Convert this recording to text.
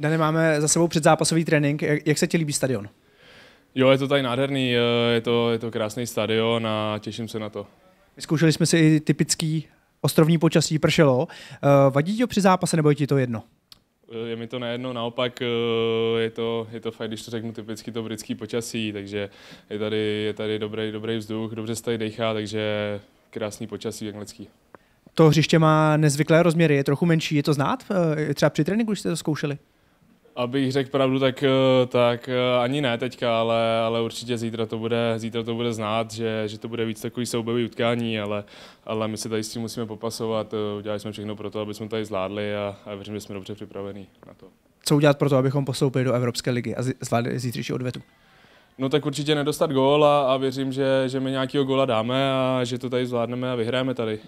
Dane, máme za sebou předzápasový trénink. Jak se ti líbí stadion? Jo, je to tady nádherný, eh, je to, je to krásný stadion a těším se na to. Vyzkoušeli jsme si i typický ostrovní počasí, pršelo. Eh, vadí ti to při zápase nebo je ti to jedno? Eh, je mi to nejedno, naopak je to, je to fakt, když to řeknu, typicky to britský počasí, takže je tady, je tady dobrý, dobrý vzduch, dobře se tady dechá, takže krásný počasí anglický. To hřiště má nezvyklé rozměry, je trochu menší, je to znát? Třeba při tréninku, když jste to zkoušeli? Abych řekl pravdu, tak, eh, tak eh, ani ne teďka, ale, ale určitě zítra to bude, zítra to bude znát, že, že to bude víc takový soubojový utkání, ale, ale my se tady s tím musíme popasovat. Eh, udělali jsme všechno pro to, aby jsme tady zvládli a, a věřím, že jsme dobře připravení na to. Co udělat pro to, abychom postoupili do Evropské ligy a zvládli zítřejší odvetu? No tak určitě nedostat gól a, a věřím, že, že my nějakého góla dáme a že to tady zvládneme a vyhráme tady.